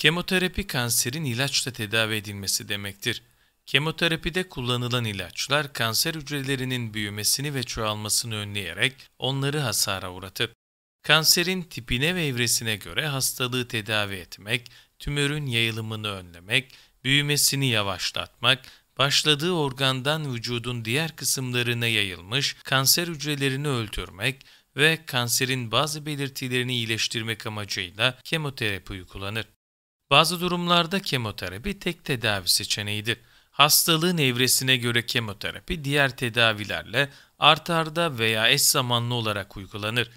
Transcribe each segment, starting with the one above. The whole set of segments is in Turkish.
Kemoterapi kanserin ilaçla tedavi edilmesi demektir. Kemoterapide kullanılan ilaçlar kanser hücrelerinin büyümesini ve çoğalmasını önleyerek onları hasara uğratır. Kanserin tipine ve evresine göre hastalığı tedavi etmek, tümörün yayılımını önlemek, büyümesini yavaşlatmak, başladığı organdan vücudun diğer kısımlarına yayılmış kanser hücrelerini öldürmek ve kanserin bazı belirtilerini iyileştirmek amacıyla kemoterapi uygulanır. Bazı durumlarda kemoterapi tek tedavi seçeneğidir. Hastalığın evresine göre kemoterapi diğer tedavilerle artarda veya eş zamanlı olarak uygulanır.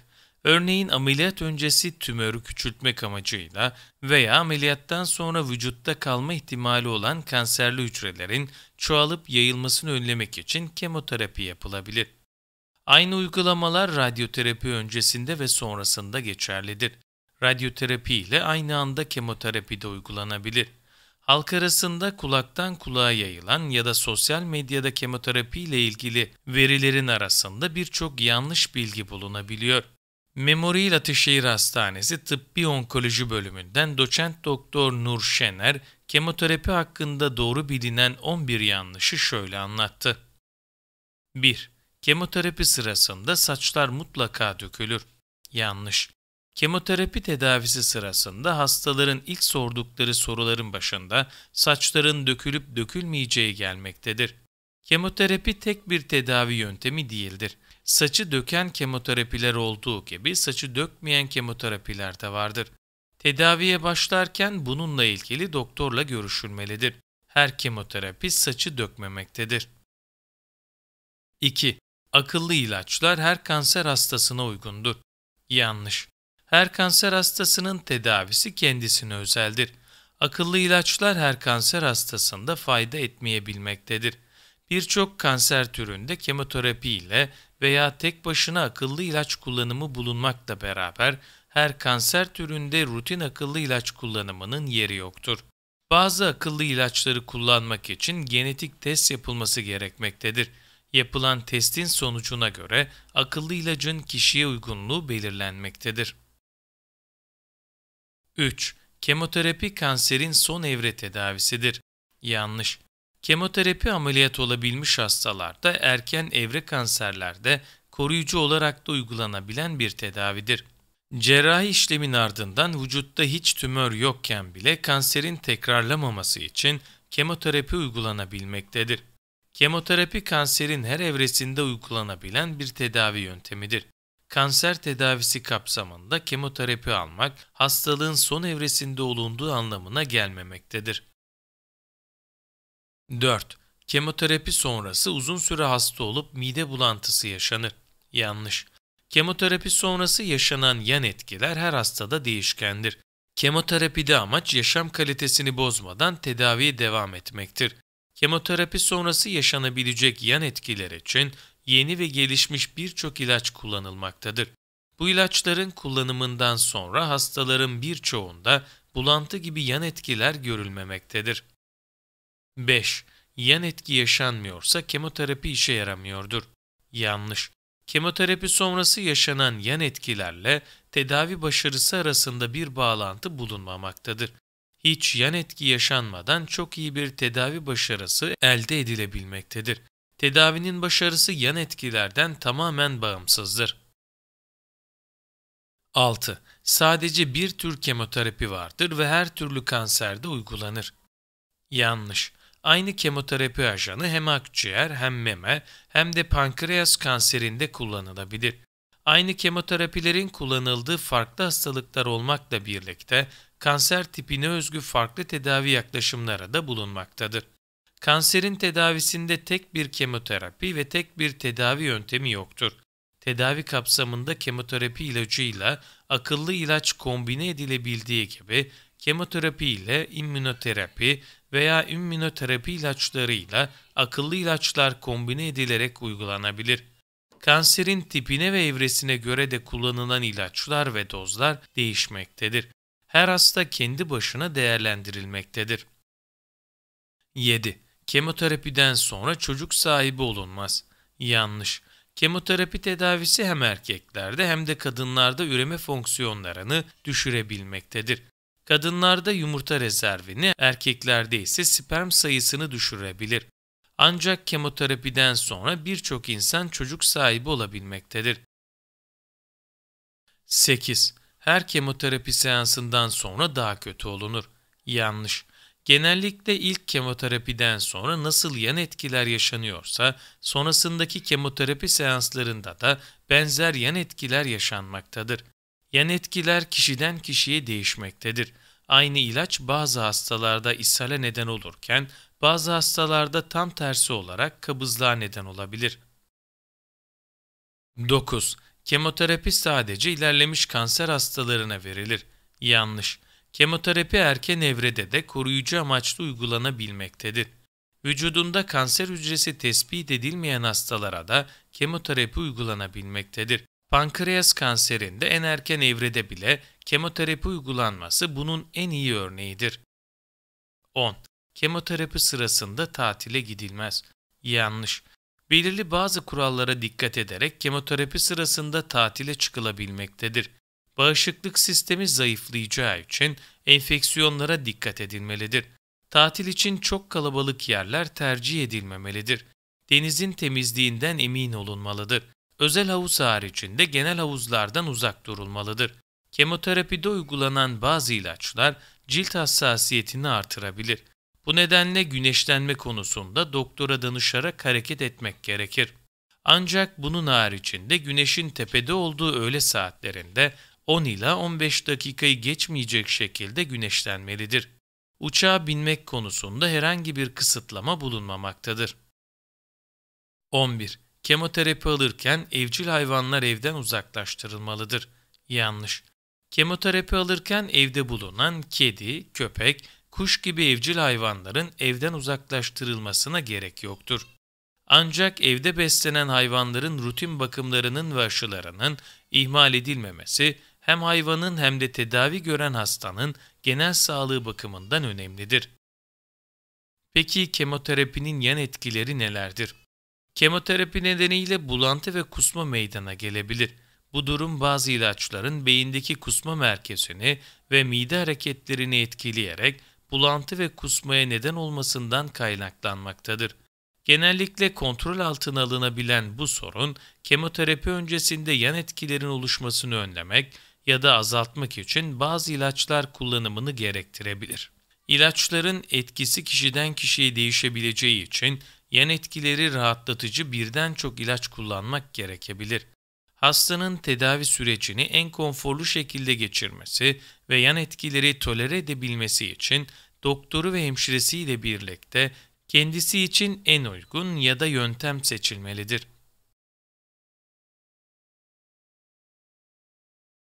Örneğin ameliyat öncesi tümörü küçültmek amacıyla veya ameliyattan sonra vücutta kalma ihtimali olan kanserli hücrelerin çoğalıp yayılmasını önlemek için kemoterapi yapılabilir. Aynı uygulamalar radyoterapi öncesinde ve sonrasında geçerlidir radyoterapi ile aynı anda kemoterapi de uygulanabilir. Halk arasında kulaktan kulağa yayılan ya da sosyal medyada kemoterapi ile ilgili verilerin arasında birçok yanlış bilgi bulunabiliyor. Memorial Ataşehir Hastanesi Tıbbi Onkoloji Bölümünden doçent doktor Nur Şener, kemoterapi hakkında doğru bilinen 11 yanlışı şöyle anlattı. 1. Kemoterapi sırasında saçlar mutlaka dökülür. Yanlış. Kemoterapi tedavisi sırasında hastaların ilk sordukları soruların başında saçların dökülüp dökülmeyeceği gelmektedir. Kemoterapi tek bir tedavi yöntemi değildir. Saçı döken kemoterapiler olduğu gibi saçı dökmeyen kemoterapiler de vardır. Tedaviye başlarken bununla ilgili doktorla görüşülmelidir. Her kemoterapi saçı dökmemektedir. 2. Akıllı ilaçlar her kanser hastasına uygundur. Yanlış. Her kanser hastasının tedavisi kendisine özeldir. Akıllı ilaçlar her kanser hastasında fayda etmeyebilmektedir. Birçok kanser türünde kemoterapi ile veya tek başına akıllı ilaç kullanımı bulunmakla beraber her kanser türünde rutin akıllı ilaç kullanımının yeri yoktur. Bazı akıllı ilaçları kullanmak için genetik test yapılması gerekmektedir. Yapılan testin sonucuna göre akıllı ilacın kişiye uygunluğu belirlenmektedir. 3. Kemoterapi kanserin son evre tedavisidir. Yanlış. Kemoterapi ameliyat olabilmiş hastalarda erken evre kanserlerde koruyucu olarak da uygulanabilen bir tedavidir. Cerrahi işlemin ardından vücutta hiç tümör yokken bile kanserin tekrarlamaması için kemoterapi uygulanabilmektedir. Kemoterapi kanserin her evresinde uygulanabilen bir tedavi yöntemidir. Kanser tedavisi kapsamında kemoterapi almak, hastalığın son evresinde olunduğu anlamına gelmemektedir. 4. Kemoterapi sonrası uzun süre hasta olup mide bulantısı yaşanır. Yanlış. Kemoterapi sonrası yaşanan yan etkiler her hastada değişkendir. Kemoterapide amaç yaşam kalitesini bozmadan tedaviye devam etmektir. Kemoterapi sonrası yaşanabilecek yan etkiler için yeni ve gelişmiş birçok ilaç kullanılmaktadır. Bu ilaçların kullanımından sonra hastaların birçoğunda bulantı gibi yan etkiler görülmemektedir. 5. Yan etki yaşanmıyorsa kemoterapi işe yaramıyordur. Yanlış. Kemoterapi sonrası yaşanan yan etkilerle tedavi başarısı arasında bir bağlantı bulunmamaktadır. Hiç yan etki yaşanmadan çok iyi bir tedavi başarısı elde edilebilmektedir. Tedavinin başarısı yan etkilerden tamamen bağımsızdır. 6. Sadece bir tür kemoterapi vardır ve her türlü kanserde uygulanır. Yanlış. Aynı kemoterapi ajanı hem akciğer hem meme hem de pankreas kanserinde kullanılabilir. Aynı kemoterapilerin kullanıldığı farklı hastalıklar olmakla birlikte kanser tipine özgü farklı tedavi yaklaşımlara da bulunmaktadır. Kanserin tedavisinde tek bir kemoterapi ve tek bir tedavi yöntemi yoktur. Tedavi kapsamında kemoterapi ilacıyla akıllı ilaç kombine edilebildiği gibi kemoterapi ile immünoterapi veya immünoterapi ilaçlarıyla akıllı ilaçlar kombine edilerek uygulanabilir. Kanserin tipine ve evresine göre de kullanılan ilaçlar ve dozlar değişmektedir. Her hasta kendi başına değerlendirilmektedir. 7. Kemoterapiden sonra çocuk sahibi olunmaz. Yanlış. Kemoterapi tedavisi hem erkeklerde hem de kadınlarda üreme fonksiyonlarını düşürebilmektedir. Kadınlarda yumurta rezervini, erkeklerde ise sperm sayısını düşürebilir. Ancak kemoterapiden sonra birçok insan çocuk sahibi olabilmektedir. 8. Her kemoterapi seansından sonra daha kötü olunur. Yanlış. Genellikle ilk kemoterapiden sonra nasıl yan etkiler yaşanıyorsa, sonrasındaki kemoterapi seanslarında da benzer yan etkiler yaşanmaktadır. Yan etkiler kişiden kişiye değişmektedir. Aynı ilaç bazı hastalarda ishale neden olurken, bazı hastalarda tam tersi olarak kabızlığa neden olabilir. 9. Kemoterapi sadece ilerlemiş kanser hastalarına verilir. Yanlış. Kemoterapi erken evrede de koruyucu amaçlı uygulanabilmektedir. Vücudunda kanser hücresi tespit edilmeyen hastalara da kemoterapi uygulanabilmektedir. Pankreas kanserinde en erken evrede bile kemoterapi uygulanması bunun en iyi örneğidir. 10. Kemoterapi sırasında tatile gidilmez. Yanlış. Belirli bazı kurallara dikkat ederek kemoterapi sırasında tatile çıkılabilmektedir bağışıklık sistemi zayıflayacağı için enfeksiyonlara dikkat edilmelidir. Tatil için çok kalabalık yerler tercih edilmemelidir. Denizin temizliğinden emin olunmalıdır. Özel havuz haricinde genel havuzlardan uzak durulmalıdır. Kemoterapide uygulanan bazı ilaçlar cilt hassasiyetini artırabilir. Bu nedenle güneşlenme konusunda doktora danışarak hareket etmek gerekir. Ancak bunun haricinde güneşin tepede olduğu öğle saatlerinde 10 ila 15 dakikayı geçmeyecek şekilde güneşlenmelidir. Uçağa binmek konusunda herhangi bir kısıtlama bulunmamaktadır. 11. Kemoterapi alırken evcil hayvanlar evden uzaklaştırılmalıdır. Yanlış. Kemoterapi alırken evde bulunan kedi, köpek, kuş gibi evcil hayvanların evden uzaklaştırılmasına gerek yoktur. Ancak evde beslenen hayvanların rutin bakımlarının ve aşılarının ihmal edilmemesi hem hayvanın hem de tedavi gören hastanın genel sağlığı bakımından önemlidir. Peki kemoterapinin yan etkileri nelerdir? Kemoterapi nedeniyle bulantı ve kusma meydana gelebilir. Bu durum bazı ilaçların beyindeki kusma merkezini ve mide hareketlerini etkileyerek bulantı ve kusmaya neden olmasından kaynaklanmaktadır. Genellikle kontrol altına alınabilen bu sorun, kemoterapi öncesinde yan etkilerin oluşmasını önlemek ya da azaltmak için bazı ilaçlar kullanımını gerektirebilir. İlaçların etkisi kişiden kişiye değişebileceği için yan etkileri rahatlatıcı birden çok ilaç kullanmak gerekebilir. Hastanın tedavi sürecini en konforlu şekilde geçirmesi ve yan etkileri tolere edebilmesi için doktoru ve hemşiresiyle birlikte kendisi için en uygun ya da yöntem seçilmelidir.